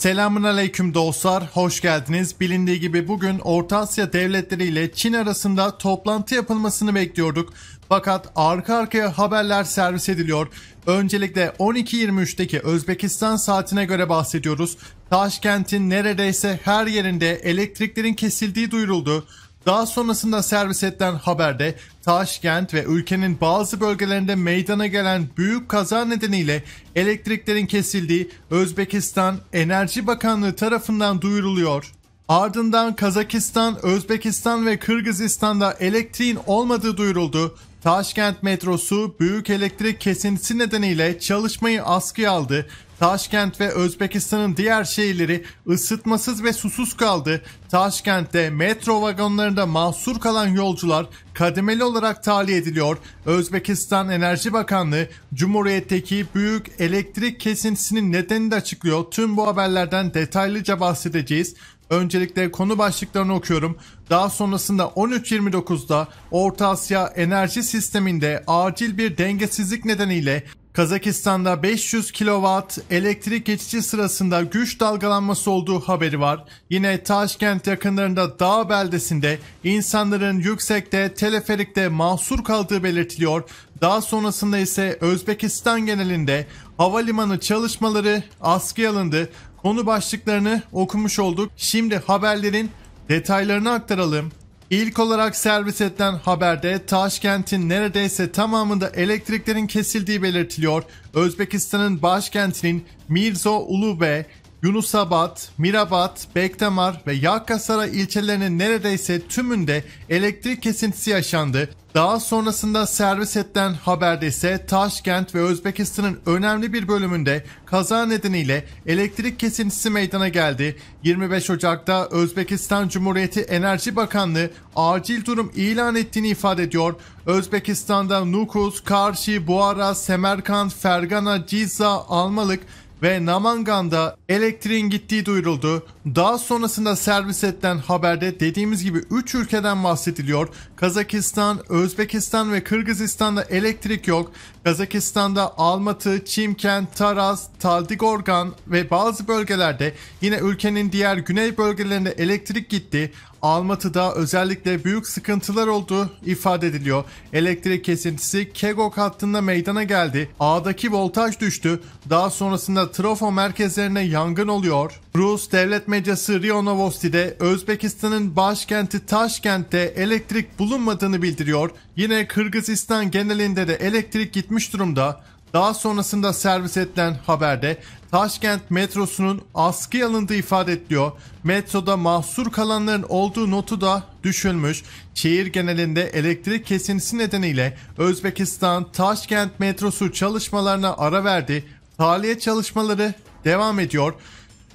Selamun aleyküm dostlar, hoş geldiniz. Bilindiği gibi bugün Orta Asya devletleri ile Çin arasında toplantı yapılmasını bekliyorduk. Fakat arka arkaya haberler servis ediliyor. Öncelikle 12.23'teki Özbekistan saatine göre bahsediyoruz. Taşkent'in neredeyse her yerinde elektriklerin kesildiği duyuruldu. Daha sonrasında servis edilen haberde Taşkent ve ülkenin bazı bölgelerinde meydana gelen büyük kaza nedeniyle elektriklerin kesildiği Özbekistan Enerji Bakanlığı tarafından duyuruluyor. Ardından Kazakistan, Özbekistan ve Kırgızistan'da elektriğin olmadığı duyuruldu. Taşkent metrosu büyük elektrik kesintisi nedeniyle çalışmayı askıya aldı. Taşkent ve Özbekistan'ın diğer şehirleri ısıtmasız ve susuz kaldı. Taşkent'te metro vagonlarında mahsur kalan yolcular kademeli olarak tahliye ediliyor. Özbekistan Enerji Bakanlığı Cumhuriyet'teki büyük elektrik kesintisinin nedenini de açıklıyor. Tüm bu haberlerden detaylıca bahsedeceğiz. Öncelikle konu başlıklarını okuyorum. Daha sonrasında 13.29'da Orta Asya enerji sisteminde acil bir dengesizlik nedeniyle Kazakistan'da 500 kilowatt elektrik geçici sırasında güç dalgalanması olduğu haberi var. Yine Taşkent yakınlarında dağ beldesinde insanların yüksekte teleferikte mahsur kaldığı belirtiliyor. Daha sonrasında ise Özbekistan genelinde havalimanı çalışmaları askıya alındı. Konu başlıklarını okumuş olduk. Şimdi haberlerin detaylarını aktaralım. İlk olarak servis edilen haberde Taşkent'in neredeyse tamamında elektriklerin kesildiği belirtiliyor. Özbekistan'ın başkentinin Mirzo Ulubey Yunusabad, Mirabad, Bektemar ve Yakasaray ilçelerinin neredeyse tümünde elektrik kesintisi yaşandı. Daha sonrasında servis etten haberde ise Taşkent ve Özbekistan'ın önemli bir bölümünde kaza nedeniyle elektrik kesintisi meydana geldi. 25 Ocak'ta Özbekistan Cumhuriyeti Enerji Bakanlığı acil durum ilan ettiğini ifade ediyor. Özbekistan'da Nukus, Karşi, Buara, Semerkant, Fergana, Ciza, Almalık ve Namangan'da elektriğin gittiği duyuruldu. Daha sonrasında servis edilen haberde dediğimiz gibi 3 ülkeden bahsediliyor. Kazakistan, Özbekistan ve Kırgızistan'da elektrik yok. Kazakistan'da Almatı, Çimkent, Taraz, Taldigorgan ve bazı bölgelerde yine ülkenin diğer güney bölgelerinde elektrik gitti. Almatı'da özellikle büyük sıkıntılar olduğu ifade ediliyor. Elektrik kesintisi Kegok hattında meydana geldi. Ağdaki voltaj düştü. Daha sonrasında Rusya'da trafo merkezlerine yangın oluyor. Rus devlet medyası Rio Novosti'de Özbekistan'ın başkenti Taşkent'te elektrik bulunmadığını bildiriyor. Yine Kırgızistan genelinde de elektrik gitmiş durumda. Daha sonrasında servis edilen haberde Taşkent metrosunun askıya alındığı ifade ediliyor. Metroda mahsur kalanların olduğu notu da düşülmüş. Şehir genelinde elektrik kesintisi nedeniyle Özbekistan Taşkent metrosu çalışmalarına ara verdi tahliye çalışmaları devam ediyor.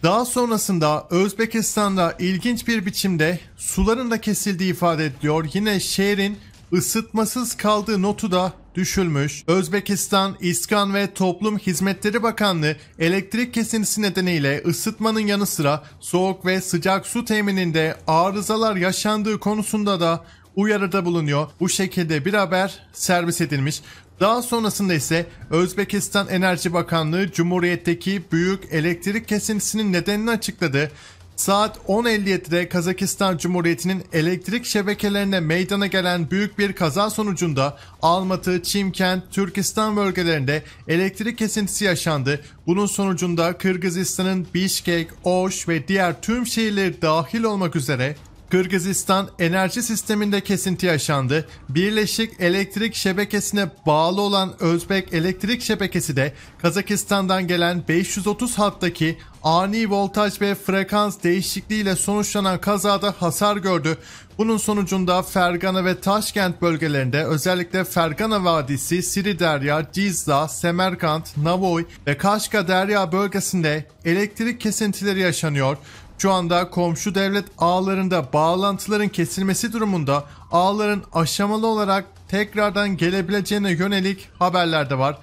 Daha sonrasında Özbekistan'da ilginç bir biçimde suların da kesildiği ifade ediliyor. Yine şehrin ısıtmasız kaldığı notu da düşülmüş. Özbekistan, İskan ve Toplum Hizmetleri Bakanlığı elektrik kesintisi nedeniyle ısıtmanın yanı sıra soğuk ve sıcak su temininde arızalar yaşandığı konusunda da uyarıda bulunuyor. Bu şekilde bir haber servis edilmiş. Daha sonrasında ise Özbekistan Enerji Bakanlığı Cumhuriyet'teki büyük elektrik kesintisinin nedenini açıkladı. Saat 10.57'de Kazakistan Cumhuriyeti'nin elektrik şebekelerine meydana gelen büyük bir kaza sonucunda Almatı, Çimkent, Türkistan bölgelerinde elektrik kesintisi yaşandı. Bunun sonucunda Kırgızistan'ın Bişkek, Oş ve diğer tüm şehirleri dahil olmak üzere Kırgızistan enerji sisteminde kesinti yaşandı. Birleşik Elektrik Şebekesi'ne bağlı olan Özbek Elektrik Şebekesi de Kazakistan'dan gelen 530 hattaki ani voltaj ve frekans değişikliğiyle sonuçlanan kazada hasar gördü. Bunun sonucunda Fergana ve Taşkent bölgelerinde özellikle Fergana Vadisi, Siri Derya, Cizla, Semerkant, Navoy ve Kaşka Derya bölgesinde elektrik kesintileri yaşanıyor. Şu anda komşu devlet ağlarında bağlantıların kesilmesi durumunda ağların aşamalı olarak tekrardan gelebileceğine yönelik haberler de var.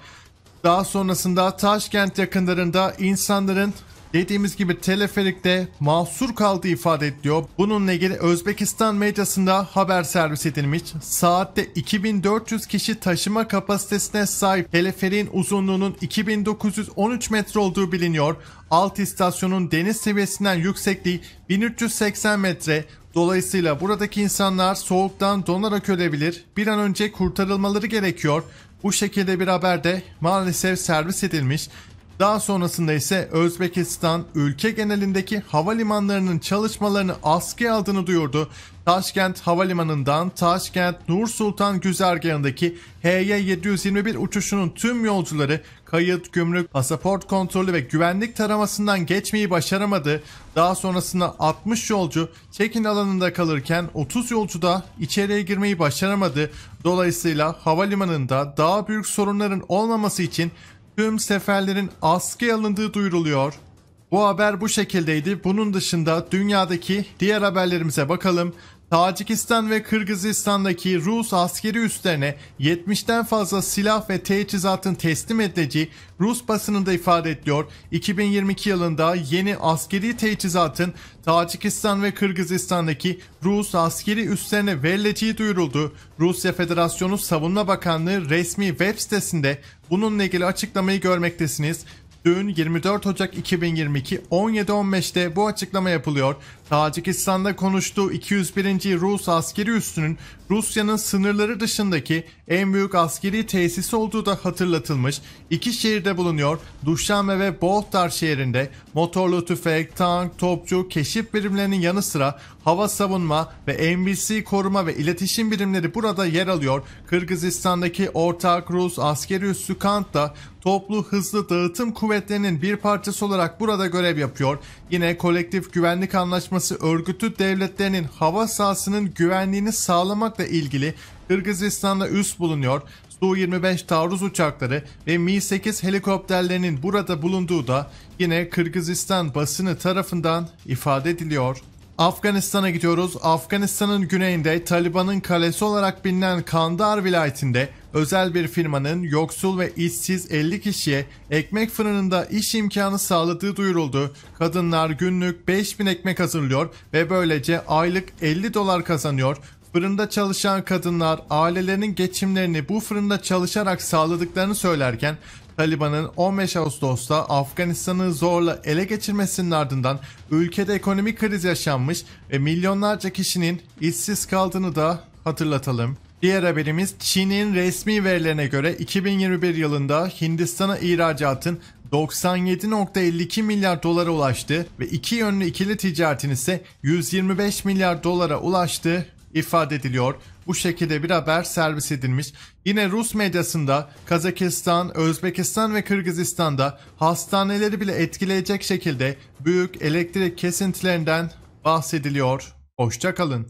Daha sonrasında Taşkent yakınlarında insanların Dediğimiz gibi teleferikte mahsur kaldığı ifade ediliyor. Bununla ilgili Özbekistan medyasında haber servis edilmiş. Saatte 2400 kişi taşıma kapasitesine sahip teleferiğin uzunluğunun 2913 metre olduğu biliniyor. Alt istasyonun deniz seviyesinden yüksekliği 1380 metre. Dolayısıyla buradaki insanlar soğuktan donarak ölebilir. Bir an önce kurtarılmaları gerekiyor. Bu şekilde bir haber de maalesef servis edilmiş. Daha sonrasında ise Özbekistan ülke genelindeki havalimanlarının çalışmalarını askıya aldığını duyurdu. Taşkent Havalimanı'ndan Taşkent Nur Sultan güzergahındaki HY721 uçuşunun tüm yolcuları kayıt, gümrük, pasaport kontrolü ve güvenlik taramasından geçmeyi başaramadı. Daha sonrasında 60 yolcu check-in alanında kalırken 30 yolcu da içeriye girmeyi başaramadı. Dolayısıyla havalimanında daha büyük sorunların olmaması için tüm seferlerin askıya alındığı duyuruluyor. Bu haber bu şekildeydi. Bunun dışında dünyadaki diğer haberlerimize bakalım. Tacikistan ve Kırgızistan'daki Rus askeri üslerine 70'ten fazla silah ve teçhizatın teslim edileceği Rus basınında ifade ediyor. 2022 yılında yeni askeri teçhizatın Tacikistan ve Kırgızistan'daki Rus askeri üslerine verileceği duyuruldu. Rusya Federasyonu Savunma Bakanlığı resmi web sitesinde bununla ilgili açıklamayı görmektesiniz. Dün 24 Ocak 2022 17.15'te bu açıklama yapılıyor. Tacikistan'da konuştuğu 201. Rus askeri üssünün Rusya'nın sınırları dışındaki en büyük askeri tesis olduğu da hatırlatılmış. İki şehirde bulunuyor. Dushanbe ve Bohtar şehrinde motorlu tüfek, tank, topçu, keşif birimlerinin yanı sıra hava savunma ve NBC koruma ve iletişim birimleri burada yer alıyor. Kırgızistan'daki ortak Rus askeri üssü Kant da toplu hızlı dağıtım kuvvetlerinin bir parçası olarak burada görev yapıyor. Yine kolektif güvenlik anlaşması Uluslararası Örgütü devletlerinin hava sahasının güvenliğini sağlamakla ilgili Kırgızistan'da üs bulunuyor. Su-25 taarruz uçakları ve Mi-8 helikopterlerinin burada bulunduğu da yine Kırgızistan basını tarafından ifade ediliyor. Afganistan'a gidiyoruz. Afganistan'ın güneyinde Taliban'ın kalesi olarak bilinen Kandahar vilayetinde özel bir firmanın yoksul ve işsiz 50 kişiye ekmek fırınında iş imkanı sağladığı duyuruldu. Kadınlar günlük 5000 ekmek hazırlıyor ve böylece aylık 50 dolar kazanıyor. Fırında çalışan kadınlar ailelerinin geçimlerini bu fırında çalışarak sağladıklarını söylerken Taliban'ın 15 Ağustos'ta Afganistan'ı zorla ele geçirmesinin ardından ülkede ekonomik kriz yaşanmış ve milyonlarca kişinin işsiz kaldığını da hatırlatalım. Diğer haberimiz Çin'in resmi verilerine göre 2021 yılında Hindistan'a ihracatın 97.52 milyar dolara ulaştı ve iki yönlü ikili ticaretin ise 125 milyar dolara ulaştı ifade ediliyor. Bu şekilde bir haber servis edilmiş. Yine Rus medyasında Kazakistan, Özbekistan ve Kırgızistan'da hastaneleri bile etkileyecek şekilde büyük elektrik kesintilerinden bahsediliyor. Hoşçakalın.